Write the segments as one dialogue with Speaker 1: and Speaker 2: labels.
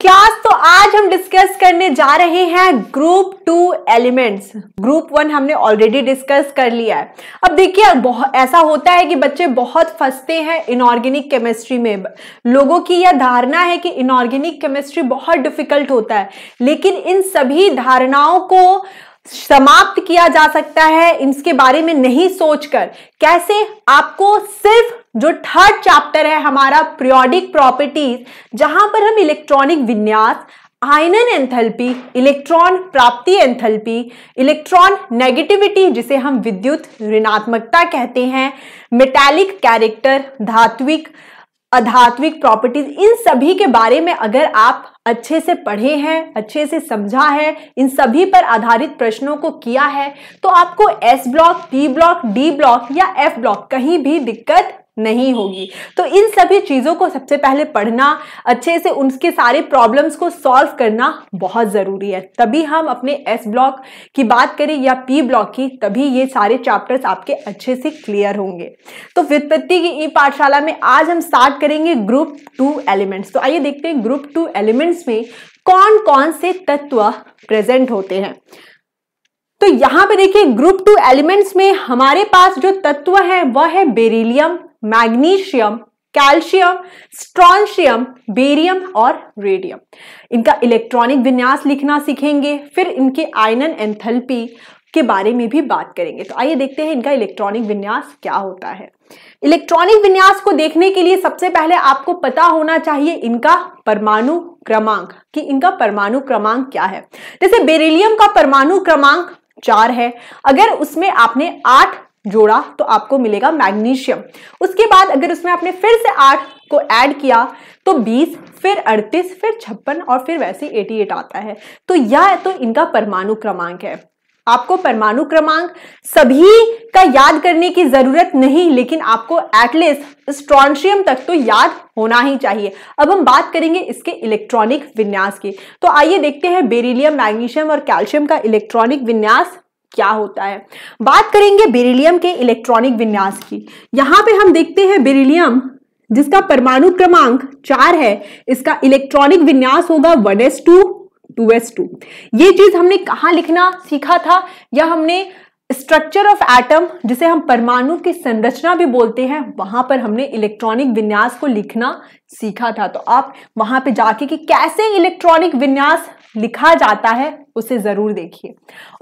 Speaker 1: Class तो आज हम डिस्कस करने जा रहे हैं group two elements group one हमने ऑलरेडी डिस्कस कर लिया है अब देखिए ऐसा होता है कि बच्चे बहुत फंसते हैं इनऑर्गेनिक केमिस्ट्री में लोगों की यह धारणा है कि इनऑर्गेनिक केमिस्ट्री बहुत डिफिकल्ट होता है लेकिन इन सभी धारणाओं को समाप्त किया जा सकता है इसके बारे में नहीं सोचकर कैसे आपको सिर्फ जो थर्ड चैप्टर है हमारा प्रियोडिक प्रॉपर्टीज जहां पर हम इलेक्ट्रॉनिक विन्यास आयनन एंथैल्पी इलेक्ट्रॉन प्राप्ति एंथैल्पी इलेक्ट्रॉन नेगेटिविटी जिसे हम विद्युत ऋणात्मकता कहते हैं मेटालिक कैरेक्टर धात्विक अधात्विक प्रॉपर्टीज इन सभी के बारे में अगर आप अच्छे से पढ़े हैं अच्छे से समझा है इन सभी पर आधारित प्रश्नों को किया है तो आपको S block P block D block या एफ ब्लॉक कहीं भी दिक्कत नहीं हम्म। होगी तो इन सभी चीज़ों को सबसे पहले पढ़ना अच्छे से उनके सारे प्रॉब्लम्स को सॉल्व करना बहुत ज़रूरी है तभी हम अपने एस ब्लॉक की बात करें या पी ब्लॉक की तभी ये सारे चैप्टर्स आपके अच्छे से क्लियर होंगे तो व्युत्पत्ति की ई पाठशाला में आज हम स्टार्ट करेंगे ग्रुप टू एलिमेंट्स तो आइए देखते हैं ग्रुप टू एलिमेंट्स में कौन कौन से तत्व प्रेजेंट होते हैं तो यहां पे देखिए ग्रुप टू एलिमेंट्स में हमारे पास जो तत्व है वह है beryllium magnesium calcium strontium barium और रेडियम इनका इलेक्ट्रॉनिक विन्यास लिखना सीखेंगे फिर इनके आयनन एंथल्पी के बारे में भी बात करेंगे तो आइए देखते हैं इनका इलेक्ट्रॉनिक विन्यास क्या होता है इलेक्ट्रॉनिक विन्यास को देखने के लिए सबसे पहले आपको पता होना चाहिए इनका परमाणु क्रमांक कि इनका परमाणु क्रमांक क्या है जैसे बेरिलियम का परमाणु क्रमांक चार है अगर उसमें आपने आठ जोड़ा तो आपको मिलेगा मैग्नीशियम उसके बाद अगर उसमें आपने फिर से आठ को ऐड किया तो 20 फिर 38 फिर छप्पन और फिर वैसे 88 आता है तो यह तो इनका परमाणु क्रमांक है आपको परमाणु क्रमांक सभी का याद करने की जरूरत नहीं लेकिन आपको एटलीस्ट स्ट्रॉन्शियम तक तो याद होना ही चाहिए अब हम बात करेंगे इसके इलेक्ट्रॉनिक विन्यास की तो आइए देखते हैं बेरिलियम मैग्नीशियम और कैल्शियम का इलेक्ट्रॉनिक विन्यास क्या होता है बात करेंगे बेरिलियम के इलेक्ट्रॉनिक विन्यास की यहां पे हम देखते हैं बेरिलियम जिसका परमाणु क्रमांक चार है इसका इलेक्ट्रॉनिक विन्यास होगा वन एस टू 2s2 ये चीज हमने कहा लिखना सीखा था या हमने स्ट्रक्चर ऑफ एटम जिसे हम परमाणु की संरचना भी बोलते हैं वहां पर हमने इलेक्ट्रॉनिक विन्यास को लिखना सीखा था तो आप वहां पे जाके कि कैसे इलेक्ट्रॉनिक विन्यास लिखा जाता है उसे जरूर देखिए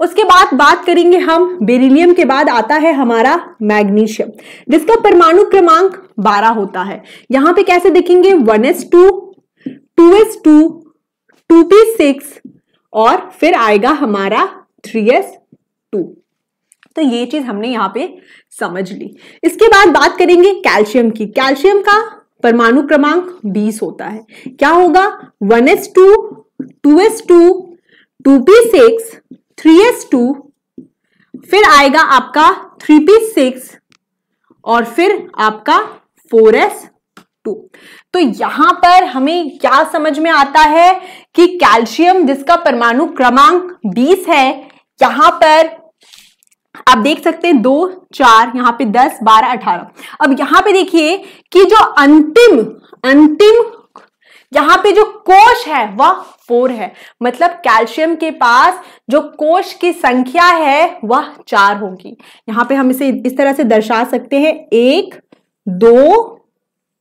Speaker 1: उसके बाद बात करेंगे हम बेरिलियम के बाद आता है हमारा मैग्नीशियम जिसका परमाणु क्रमांक 12 होता है यहां पे कैसे देखेंगे 1s2 2s2 to P six और फिर आएगा हमारा थ्री एस टू तो ये चीज हमने यहाँ पे समझ ली इसके बाद बात करेंगे कैल्शियम की कैल्शियम का परमाणु क्रमांक 20 होता है क्या होगा 1s2, 2s2, 2p6, 3s2, फिर आएगा आपका 3p6 और फिर आपका 4s2. तो यहां पर हमें क्या समझ में आता है कि कैल्शियम जिसका परमाणु क्रमांक 20 है यहां पर आप देख सकते हैं दो चार यहां पे दस बारह अठारह अब यहां पे देखिए कि जो अंतिम अंतिम यहां पे जो कोश है वह फोर है मतलब कैल्शियम के पास जो कोश की संख्या है वह चार होगी यहाँ पे हम इसे इस तरह से दर्शा सकते हैं एक दो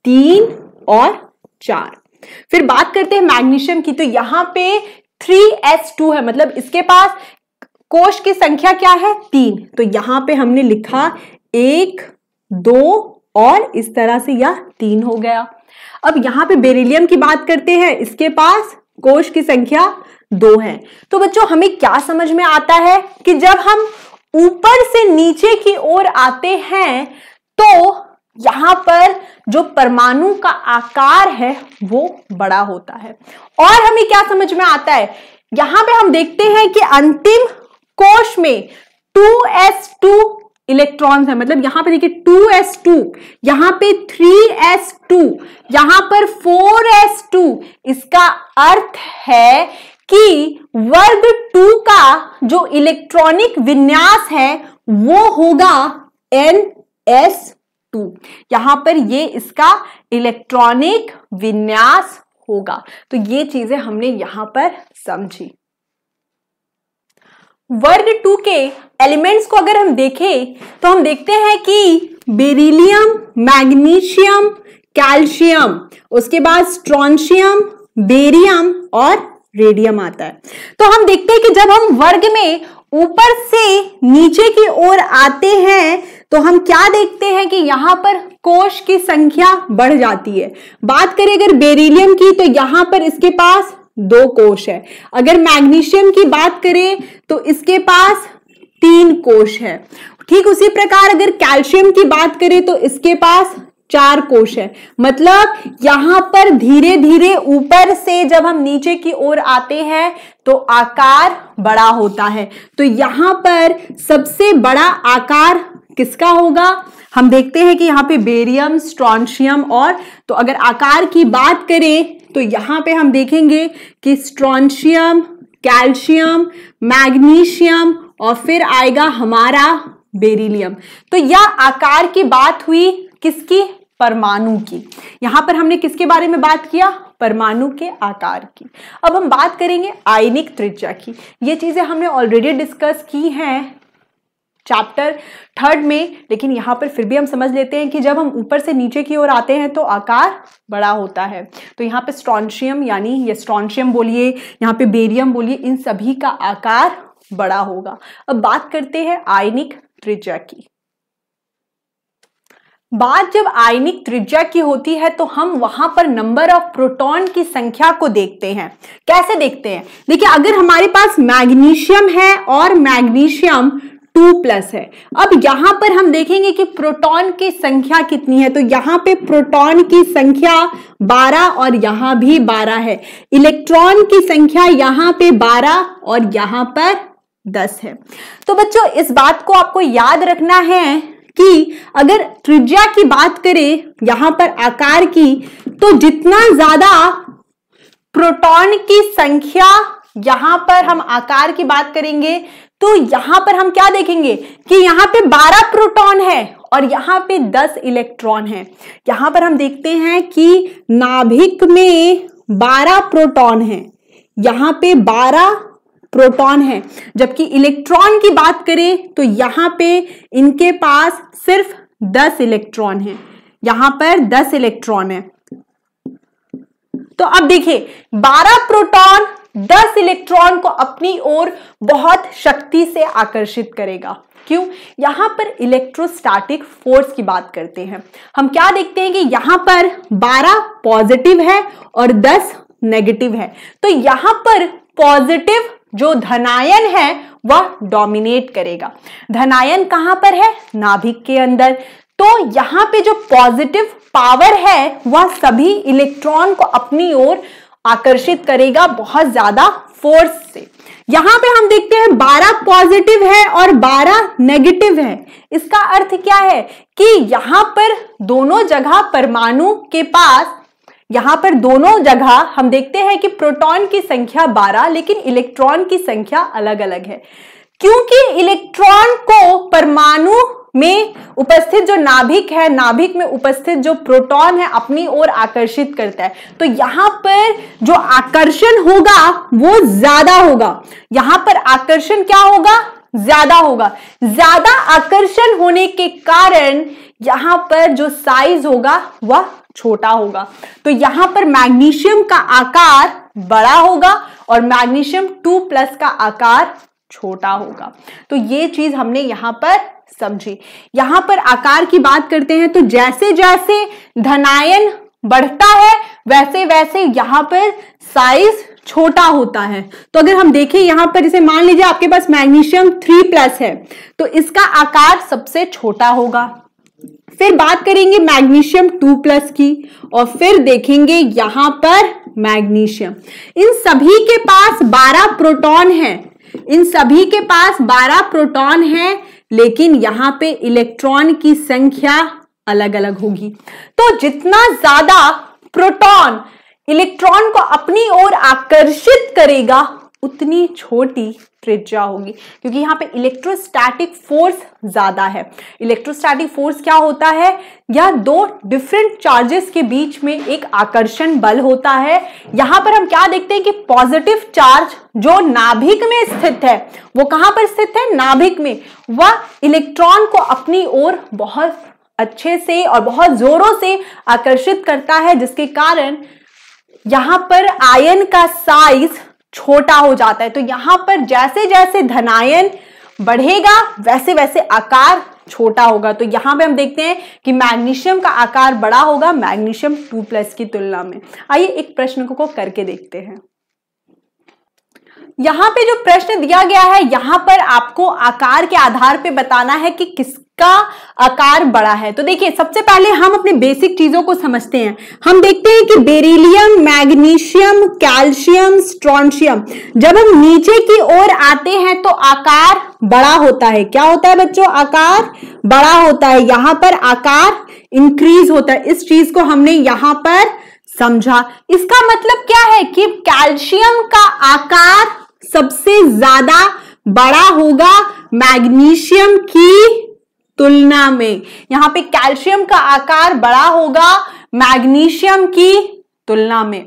Speaker 1: तीन और चार फिर बात करते हैं मैग्नीशियम की तो यहां पे 3s2 है मतलब इसके पास कोश की संख्या क्या है तीन तो यहां पे हमने लिखा एक दो और इस तरह से यह तीन हो गया अब यहां पे बेरिलियम की बात करते हैं इसके पास कोश की संख्या दो है तो बच्चों हमें क्या समझ में आता है कि जब हम ऊपर से नीचे की ओर आते हैं तो यहां पर जो परमाणु का आकार है वो बड़ा होता है और हमें क्या समझ में आता है यहां पे हम देखते हैं कि अंतिम कोश में 2s2 इलेक्ट्रॉन्स है मतलब यहां पे देखिए 2s2 यहां पे 3s2 यहां पर 4s2 इसका अर्थ है कि वर्ग 2 का जो इलेक्ट्रॉनिक विन्यास है वो होगा एन एस टू यहां पर ये इसका इलेक्ट्रॉनिक विन्यास होगा तो ये चीजें हमने यहां पर समझी वर्ग टू के एलिमेंट्स को अगर हम देखें तो हम देखते हैं कि बेरिलियम मैग्नीशियम कैल्शियम उसके बाद स्ट्रॉनशियम बेरियम और रेडियम आता है तो हम देखते हैं कि जब हम वर्ग में ऊपर से नीचे की ओर आते हैं तो हम क्या देखते हैं कि यहां पर कोश की संख्या बढ़ जाती है बात करें अगर बेरिलियम की तो यहां पर इसके पास दो कोश है अगर मैग्नीशियम की बात करें तो इसके पास तीन कोश है ठीक उसी प्रकार अगर कैल्शियम की बात करें तो इसके पास चार कोश है मतलब यहां पर धीरे धीरे ऊपर से जब हम नीचे की ओर आते हैं तो आकार बड़ा होता है तो यहां पर सबसे बड़ा आकार किसका होगा हम देखते हैं कि यहाँ पे बेरियम स्ट्रॉन्शियम और तो अगर आकार की बात करें तो यहाँ पे हम देखेंगे कि स्ट्रॉन्शियम कैल्शियम मैग्नीशियम और फिर आएगा हमारा बेरिलियम तो यह आकार की बात हुई किसकी परमाणु की यहाँ पर हमने किसके बारे में बात किया परमाणु के आकार की अब हम बात करेंगे आयनिक त्रिज्या की ये चीज़ें हमने ऑलरेडी डिस्कस की हैं चैप्टर थर्ड में लेकिन यहाँ पर फिर भी हम समझ लेते हैं कि जब हम ऊपर से नीचे की ओर आते हैं तो आकार बड़ा होता है तो यहाँ पे स्ट्रॉन्शियम यानी ये स्ट्रॉन्शियम बोलिए यहाँ पे बेरियम बोलिए इन सभी का आकार बड़ा होगा अब बात करते हैं आयनिक त्रिज्या की बात जब आयनिक त्रिज्या की होती है तो हम वहां पर नंबर ऑफ प्रोटॉन की संख्या को देखते हैं कैसे देखते हैं देखिए अगर हमारे पास मैग्नीशियम है और मैग्नीशियम टू प्लस है अब यहां पर हम देखेंगे कि प्रोटॉन की संख्या कितनी है तो यहां पे प्रोटॉन की संख्या 12 और यहां भी 12 है इलेक्ट्रॉन की संख्या यहां पे 12 और यहां पर 10 है तो बच्चों इस बात को आपको याद रखना है कि अगर त्रिज्या की बात करें यहां पर आकार की तो जितना ज्यादा प्रोटॉन की संख्या यहां पर हम आकार की बात करेंगे तो यहां पर हम क्या देखेंगे कि यहां पे 12 प्रोटॉन है और यहां पे 10 इलेक्ट्रॉन है यहां पर हम देखते हैं कि नाभिक में 12 प्रोटॉन है यहां पे प्रोटॉन है जबकि इलेक्ट्रॉन की बात करें तो यहाँ पे इनके पास सिर्फ दस इलेक्ट्रॉन है यहां पर दस इलेक्ट्रॉन है तो अब देखिए बारह प्रोटॉन दस इलेक्ट्रॉन को अपनी ओर बहुत शक्ति से आकर्षित करेगा क्यों यहां पर इलेक्ट्रोस्टैटिक फोर्स की बात करते हैं हम क्या देखते हैं कि यहां पर 12 पॉजिटिव है और 10 नेगेटिव है तो यहां पर पॉजिटिव जो धनायन है वह डोमिनेट करेगा धनायन कहाँ पर है नाभिक के अंदर तो यहां पे जो पॉजिटिव पावर है वह सभी इलेक्ट्रॉन को अपनी ओर आकर्षित करेगा बहुत ज्यादा फोर्स से यहां पे हम देखते हैं 12 पॉजिटिव है और 12 नेगेटिव है इसका अर्थ क्या है कि यहां पर दोनों जगह परमाणु के पास यहां पर दोनों जगह हम देखते हैं कि प्रोटॉन की संख्या 12 लेकिन इलेक्ट्रॉन की संख्या अलग अलग है क्योंकि इलेक्ट्रॉन को परमाणु में उपस्थित जो नाभिक है नाभिक में उपस्थित जो प्रोटॉन है अपनी ओर आकर्षित करता है तो यहां पर जो आकर्षण होगा वो ज्यादा होगा यहां पर आकर्षण क्या होगा ज्यादा होगा ज्यादा आकर्षण होने के कारण यहां पर जो साइज होगा वह छोटा होगा तो यहां पर मैग्नीशियम का आकार बड़ा होगा और मैग्नीशियम टू प्लस का आकार छोटा होगा तो ये चीज हमने यहां पर समझी यहां पर आकार की बात करते हैं तो जैसे जैसे धनायन बढ़ता है वैसे वैसे यहां पर साइज छोटा होता है तो अगर हम देखें यहां पर इसे मान लीजिए आपके पास मैग्नीशियम थ्री प्लस है तो इसका आकार सबसे छोटा होगा फिर बात करेंगे मैग्नीशियम टू प्लस की और फिर देखेंगे यहां पर मैग्नीशियम इन सभी के पास 12 प्रोटॉन है इन सभी के पास 12 प्रोटॉन है लेकिन यहां पे इलेक्ट्रॉन की संख्या अलग अलग होगी तो जितना ज्यादा प्रोटॉन इलेक्ट्रॉन को अपनी ओर आकर्षित करेगा उतनी छोटी त्रिज्या होगी क्योंकि यहाँ पे इलेक्ट्रोस्टैटिक फोर्स ज्यादा है इलेक्ट्रोस्टैटिक फोर्स क्या होता है या दो डिफरेंट चार्जेस के बीच में एक आकर्षण बल होता है यहां पर हम क्या देखते हैं कि पॉजिटिव चार्ज जो नाभिक में स्थित है वो कहां पर स्थित है नाभिक में वह इलेक्ट्रॉन को अपनी ओर बहुत अच्छे से और बहुत जोरों से आकर्षित करता है जिसके कारण यहां पर आयन का साइज छोटा हो जाता है तो यहां पर जैसे जैसे धनायन बढ़ेगा वैसे वैसे आकार छोटा होगा तो यहां पे हम देखते हैं कि मैग्नीशियम का आकार बड़ा होगा मैग्नीशियम टू प्लस की तुलना में आइए एक प्रश्न को करके देखते हैं यहां पे जो प्रश्न दिया गया है यहां पर आपको आकार के आधार पे बताना है कि किस का आकार बड़ा है तो देखिए सबसे पहले हम अपने बेसिक चीजों को समझते हैं हम देखते हैं कि बेरिलियम मैग्नीशियम कैल्शियम स्ट्रॉन्शियम जब हम नीचे की ओर आते हैं तो आकार बड़ा होता है क्या होता है बच्चों आकार बड़ा होता है यहां पर आकार इंक्रीज होता है इस चीज को हमने यहां पर समझा इसका मतलब क्या है कि कैल्शियम का आकार सबसे ज्यादा बड़ा होगा मैग्नीशियम की तुलना में यहां पे कैल्शियम का आकार बड़ा होगा मैग्नीशियम की तुलना में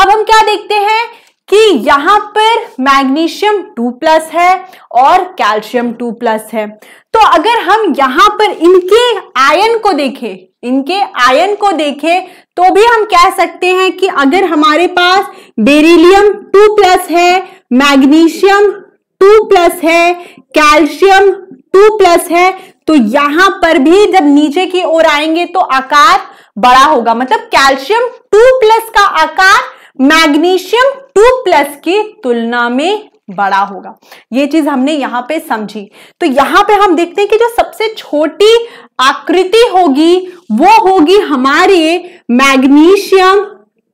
Speaker 1: अब हम क्या देखते हैं कि यहां पर मैग्नीशियम टू प्लस है और कैल्शियम टू प्लस है तो अगर हम यहां पर इनके आयन को देखें इनके आयन को देखें तो भी हम कह सकते हैं कि अगर हमारे पास बेरिलियम टू प्लस है मैग्नीशियम टू प्लस है कैल्शियम टू प्लस है तो यहां पर भी जब नीचे की ओर आएंगे तो आकार बड़ा होगा मतलब कैल्शियम टू प्लस का आकार मैग्नीशियम टू प्लस की तुलना में बड़ा होगा ये चीज हमने यहां पे समझी तो यहां पे हम देखते हैं कि जो सबसे छोटी आकृति होगी वो होगी हमारे मैग्नीशियम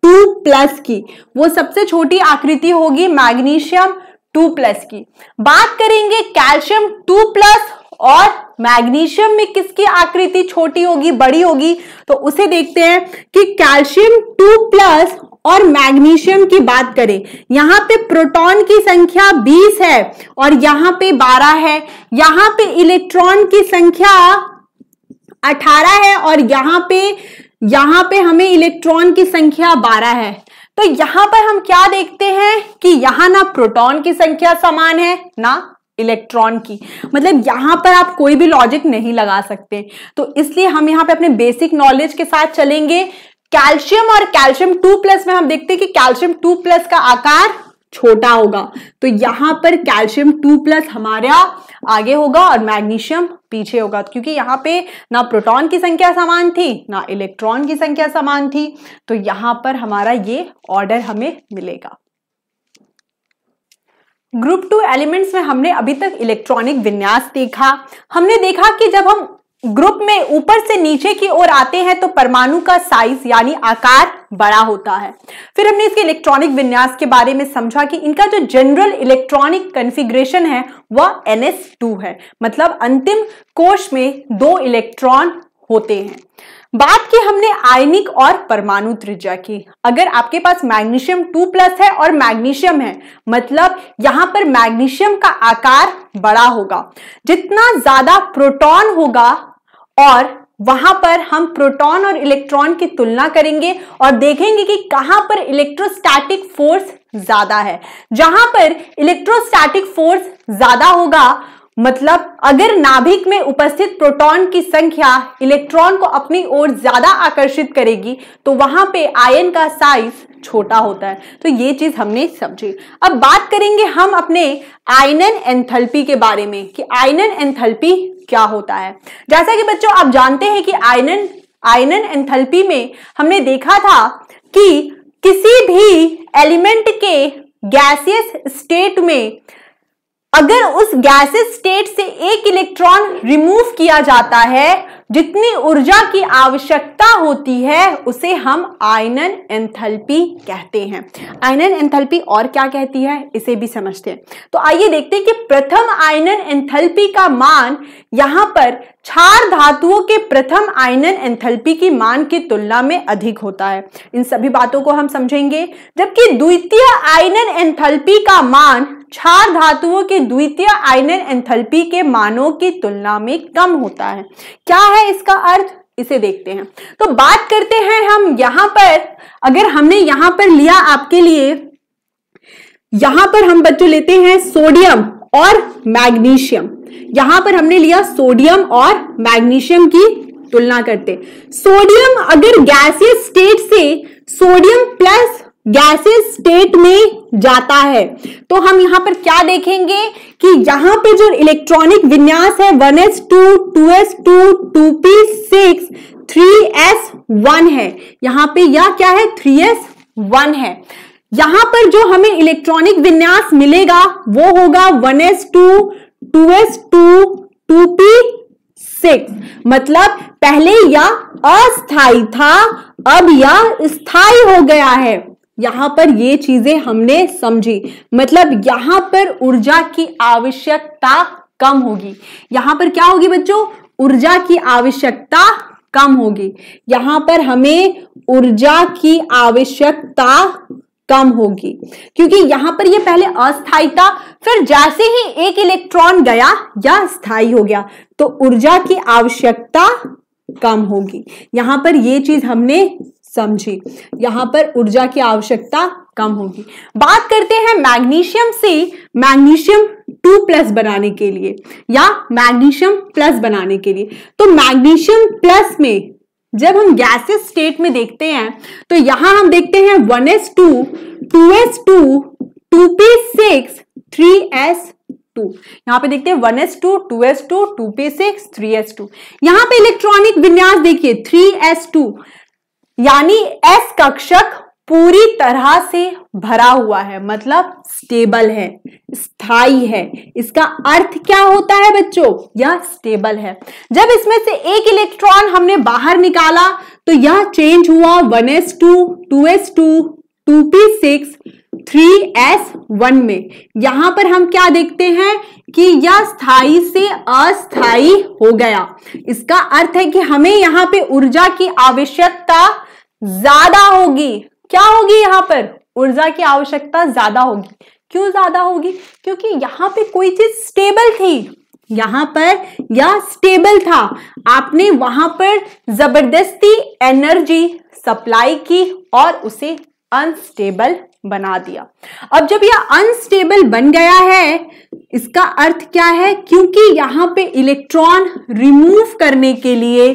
Speaker 1: टू प्लस की वो सबसे छोटी आकृति होगी मैग्नीशियम टू प्लस की बात करेंगे कैल्शियम टू प्लस और मैग्नीशियम में किसकी आकृति छोटी होगी बड़ी होगी तो उसे देखते हैं कि कैल्शियम टू प्लस और मैग्नीशियम की बात करें यहाँ पे प्रोटॉन की संख्या 20 है और यहाँ पे 12 है यहाँ पे इलेक्ट्रॉन की संख्या 18 है और यहाँ पे यहाँ पे हमें इलेक्ट्रॉन की संख्या 12 है तो यहाँ पर हम क्या देखते हैं कि यहाँ ना प्रोटॉन की संख्या समान है ना इलेक्ट्रॉन की मतलब यहाँ पर आप कोई भी लॉजिक नहीं लगा सकते तो इसलिए हम यहाँ पे अपने बेसिक नॉलेज के साथ चलेंगे कैल्शियम और कैल्शियम टू प्लस में हम देखते हैं कि कैल्शियम टू प्लस का आकार छोटा होगा तो यहाँ पर कैल्शियम टू प्लस हमारा आगे होगा और मैग्नीशियम पीछे होगा क्योंकि यहाँ पे ना प्रोटॉन की संख्या समान थी ना इलेक्ट्रॉन की संख्या समान थी तो यहाँ पर हमारा ये ऑर्डर हमें मिलेगा ग्रुप टू एलिमेंट्स में हमने अभी तक इलेक्ट्रॉनिक विन्यास देखा हमने देखा कि जब हम ग्रुप में ऊपर से नीचे की ओर आते हैं तो परमाणु का साइज यानी आकार बड़ा होता है फिर हमने इसके इलेक्ट्रॉनिक विन्यास के बारे में समझा कि इनका जो जनरल इलेक्ट्रॉनिक कन्फिग्रेशन है वह टू है मतलब अंतिम कोश में दो इलेक्ट्रॉन होते हैं बात की हमने आयनिक और परमाणु त्रिज्या की अगर आपके पास मैग्नीशियम टू प्लस है और मैग्नीशियम है मतलब यहां पर मैग्नीशियम का आकार बड़ा होगा जितना ज्यादा प्रोटॉन होगा और वहां पर हम प्रोटॉन और इलेक्ट्रॉन की तुलना करेंगे और देखेंगे कि कहां पर इलेक्ट्रोस्टैटिक फोर्स ज्यादा है जहां पर इलेक्ट्रोस्टैटिक फोर्स ज्यादा होगा मतलब अगर नाभिक में उपस्थित प्रोटॉन की संख्या इलेक्ट्रॉन को अपनी ओर ज्यादा आकर्षित करेगी तो वहां पे आयन का साइज छोटा होता है तो ये चीज हमने समझी अब बात करेंगे हम अपने आयनन एंथल्पी के बारे में कि आयनन एंथल्पी क्या होता है जैसा कि बच्चों आप जानते हैं कि आयनन आयनन एंथल्पी में हमने देखा था कि किसी भी एलिमेंट के गैसियस स्टेट में अगर उस गैसेस स्टेट से एक इलेक्ट्रॉन रिमूव किया जाता है जितनी ऊर्जा की आवश्यकता होती है उसे हम आयनन एंथैल्पी कहते हैं आयनन एंथैल्पी और क्या कहती है इसे भी समझते हैं तो आइए देखते हैं कि प्रथम आयनन एंथैल्पी का मान यहां पर क्षार धातुओं के प्रथम आयनन एंथैल्पी की मान की तुलना में अधिक होता है इन सभी बातों को हम समझेंगे जबकि द्वितीय आयनन एंथैल्पी का मान क्षार धातुओं के द्वितीय आयनन एंथैल्पी के मानों की तुलना में कम होता है क्या है इसका अर्थ इसे देखते हैं तो बात करते हैं हम यहां पर अगर हमने यहां पर लिया आपके लिए यहां पर हम बच्चों लेते हैं सोडियम और मैग्नीशियम यहां पर हमने लिया सोडियम और मैग्नीशियम की तुलना करते सोडियम अगर गैसियस स्टेट से सोडियम प्लस गैसेस स्टेट में जाता है तो हम यहां पर क्या देखेंगे कि यहां पर जो इलेक्ट्रॉनिक विन्यास है 1s2, 2s2, 2p6, 3s1 है यहां पे यह क्या है 3s1 है यहां पर जो हमें इलेक्ट्रॉनिक विन्यास मिलेगा वो होगा 1s2, two S two two P six मतलब पहले यह अस्थाई था अब यह स्थाई हो गया है यहां पर ये चीजें हमने समझी मतलब यहां पर ऊर्जा की आवश्यकता कम होगी यहां पर क्या होगी बच्चों ऊर्जा की आवश्यकता कम होगी यहां पर हमें ऊर्जा की आवश्यकता कम होगी क्योंकि यहां पर ये पहले अस्थायी था फिर जैसे ही एक इलेक्ट्रॉन गया या स्थायी हो गया तो ऊर्जा की आवश्यकता कम होगी यहां पर ये चीज हमने समझी यहां पर ऊर्जा की आवश्यकता कम होगी बात करते हैं मैग्नीशियम से मैग्नीशियम टू प्लस बनाने के लिए या मैग्नीशियम प्लस बनाने के लिए तो मैग्नीशियम प्लस में जब हम गैसेस स्टेट में देखते हैं तो यहां हम देखते हैं one S two two S two two P six three S two यहां पर देखते हैं one S two two S two two P six three S two यहां पर इलेक्ट्रॉनिक विन्यास देखिए थ्री एस टू यानी एस कक्षक पूरी तरह से भरा हुआ है मतलब स्टेबल है स्थाई है इसका अर्थ क्या होता है बच्चों यह स्टेबल है जब इसमें से एक इलेक्ट्रॉन हमने बाहर निकाला तो यह चेंज हुआ 1s2 2s2 2p6 3s1 में यहां पर हम क्या देखते हैं कि यह स्थाई से अस्थाई हो गया इसका अर्थ है कि हमें यहाँ पे ऊर्जा की आवश्यकता ज्यादा होगी क्या होगी यहाँ पर ऊर्जा की आवश्यकता ज्यादा होगी क्यों ज्यादा होगी क्योंकि यहाँ पे कोई चीज स्टेबल थी यहाँ पर यह स्टेबल था आपने वहां पर जबरदस्ती एनर्जी सप्लाई की और उसे अनस्टेबल बना दिया अब जब यह अनस्टेबल बन गया है इसका अर्थ क्या है क्योंकि यहां पे इलेक्ट्रॉन रिमूव करने के लिए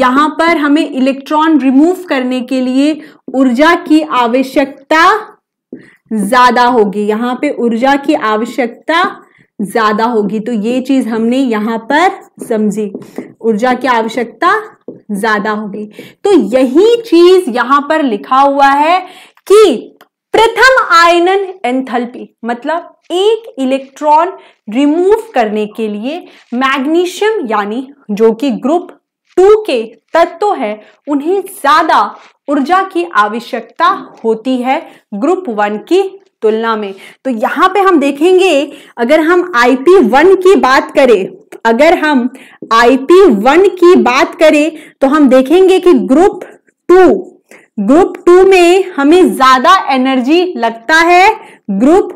Speaker 1: यहां पर हमें इलेक्ट्रॉन रिमूव करने के लिए ऊर्जा की आवश्यकता ज्यादा होगी यहां पे ऊर्जा की आवश्यकता ज्यादा होगी तो ये चीज हमने यहां पर समझी ऊर्जा की आवश्यकता ज्यादा होगी तो यही चीज यहां पर लिखा हुआ है कि प्रथम आयनन एंथल्पी मतलब एक इलेक्ट्रॉन रिमूव करने के लिए मैग्नीशियम यानी जो कि ग्रुप टू के तत्व है उन्हें ज्यादा ऊर्जा की आवश्यकता होती है ग्रुप वन की तुलना में तो यहां पे हम देखेंगे अगर हम आईपी वन की बात करें अगर हम आईपी वन की बात करें तो हम देखेंगे कि ग्रुप टू ग्रुप टू में हमें ज्यादा एनर्जी लगता है ग्रुप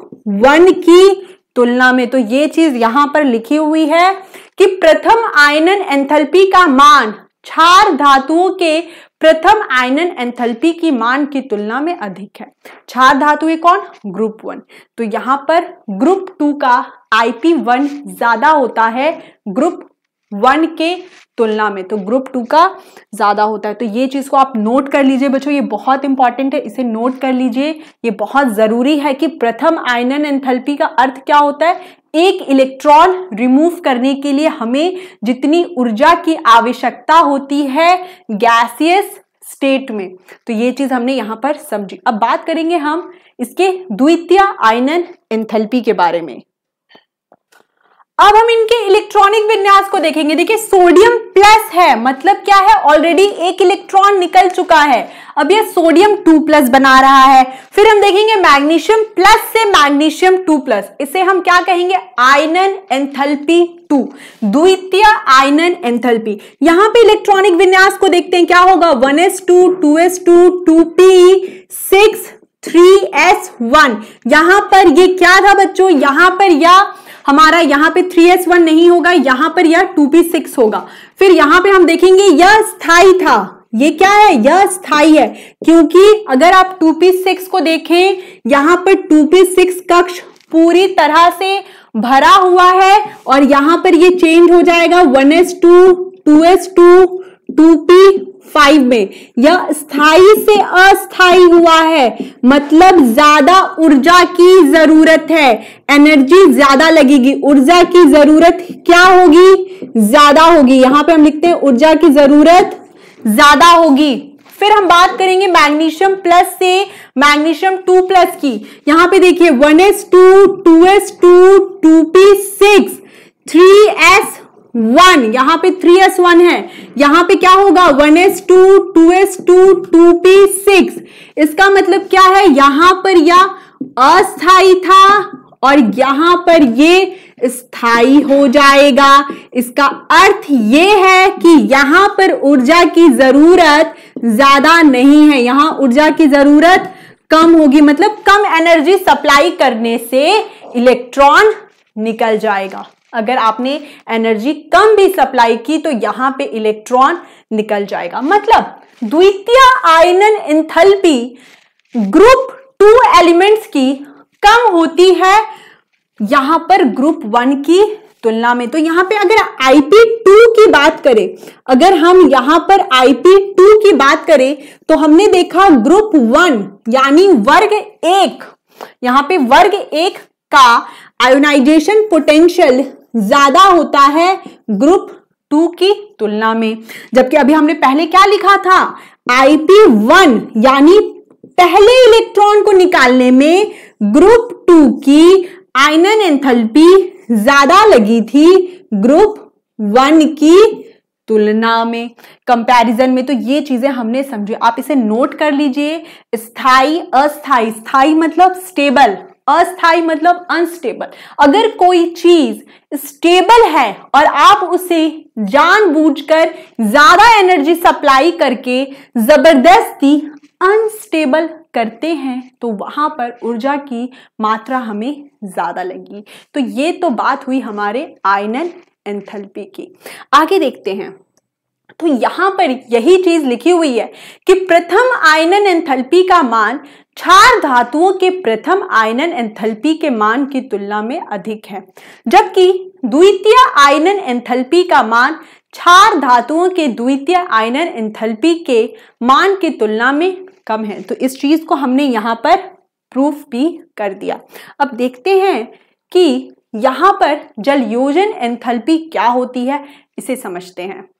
Speaker 1: वन की तुलना में तो ये चीज यहां पर लिखी हुई है कि प्रथम आयनन एंथैल्पी का मान क्षार धातुओं के प्रथम आयनन एंथैल्पी की मान की तुलना में अधिक है क्षार धातु कौन ग्रुप वन तो यहां पर ग्रुप टू का आईपी वन ज्यादा होता है ग्रुप वन के तुलना में तो ग्रुप टू का ज़्यादा होता है तो ये चीज़ को आप नोट कर लीजिए बच्चों ये बहुत इंपॉर्टेंट है इसे नोट कर लीजिए ये बहुत ज़रूरी है कि प्रथम आयनन एंथल्पी का अर्थ क्या होता है एक इलेक्ट्रॉन रिमूव करने के लिए हमें जितनी ऊर्जा की आवश्यकता होती है गैसियस स्टेट में तो ये चीज़ हमने यहाँ पर समझी अब बात करेंगे हम इसके द्वितीय आयनन एंथल्पी के बारे में अब हम इनके इलेक्ट्रॉनिक विन्यास को देखेंगे देखिए सोडियम प्लस है मतलब क्या है ऑलरेडी एक इलेक्ट्रॉन निकल चुका है अब ये सोडियम टू प्लस बना रहा है फिर हम देखेंगे मैग्नीशियम प्लस से मैग्नीशियम टू प्लस इसे हम क्या कहेंगे आयनन एंथल्पी टू द्वितीय आयनन एंथल्पी यहां पे इलेक्ट्रॉनिक विन्यास को देखते हैं क्या होगा one S two two S two two P six three S one यहां पर ये क्या था बच्चों यहां पर या हमारा यहाँ पे थ्री एस वन नहीं होगा यहाँ पर यह टू पी सिक्स होगा फिर यहाँ पे हम देखेंगे यह स्थाई था ये क्या है यह स्थाई है क्योंकि अगर आप टू पी सिक्स को देखें यहाँ पर टू पी सिक्स कक्ष पूरी तरह से भरा हुआ है और यहाँ पर ये चेंज हो जाएगा one S two two S two two P five में यह स्थाई से अस्थाई हुआ है मतलब ज्यादा ऊर्जा की जरूरत है एनर्जी ज्यादा लगेगी ऊर्जा की जरूरत क्या होगी ज्यादा होगी यहां पे हम लिखते हैं ऊर्जा की जरूरत ज्यादा होगी फिर हम बात करेंगे मैग्नीशियम प्लस से मैग्नीशियम टू प्लस की यहां पे देखिए one S two two S two two P six three S one यहाँ पे थ्री एस वन है यहाँ पे क्या होगा one S two two S two two P six इसका मतलब क्या है यहां पर यह अस्थाई था और यहां पर ये स्थाई हो जाएगा इसका अर्थ ये है कि यहां पर ऊर्जा की जरूरत ज्यादा नहीं है यहां ऊर्जा की जरूरत कम होगी मतलब कम एनर्जी सप्लाई करने से इलेक्ट्रॉन निकल जाएगा अगर आपने एनर्जी कम भी सप्लाई की तो यहां पे इलेक्ट्रॉन निकल जाएगा मतलब द्वितीय आयनन इंथल्पी ग्रुप टू एलिमेंट्स की कम होती है यहां पर ग्रुप वन की तुलना में तो यहां पे अगर आईपी टू की बात करें अगर हम यहां पर आईपी टू की बात करें तो हमने देखा ग्रुप वन यानी वर्ग एक यहां पे वर्ग एक का आयोनाइजेशन पोटेंशियल ज्यादा होता है ग्रुप टू की तुलना में जबकि अभी हमने पहले क्या लिखा था आईपी वन यानी पहले इलेक्ट्रॉन को निकालने में ग्रुप टू की आयनन एंथल्पी ज्यादा लगी थी ग्रुप वन की तुलना में कंपैरिजन में तो ये चीजें हमने समझी आप इसे नोट कर लीजिए स्थाई अस्थाई स्थाई मतलब स्टेबल अस्थाई मतलब अनस्टेबल अगर कोई चीज स्टेबल है और आप उसे जानबूझकर ज्यादा एनर्जी सप्लाई करके जबरदस्ती अनस्टेबल करते हैं तो वहां पर ऊर्जा की मात्रा हमें ज्यादा लगी तो ये तो बात हुई हमारे आयनन एंथल्पी की आगे देखते हैं तो यहां पर यही चीज लिखी हुई है कि प्रथम आयनन एंथल्पी का मान चार धातुओं के प्रथम आयनन एंथल्पी के मान की तुलना में अधिक है जबकि द्वितीय आयनन एंथल्पी का मान चार धातुओं के द्वितीय आयनन एंथल्पी के मान की तुलना में कम है तो इस चीज को हमने यहां पर प्रूफ भी कर दिया अब देखते हैं कि यहां पर जल योजन एंथल्पी क्या होती है इसे समझते हैं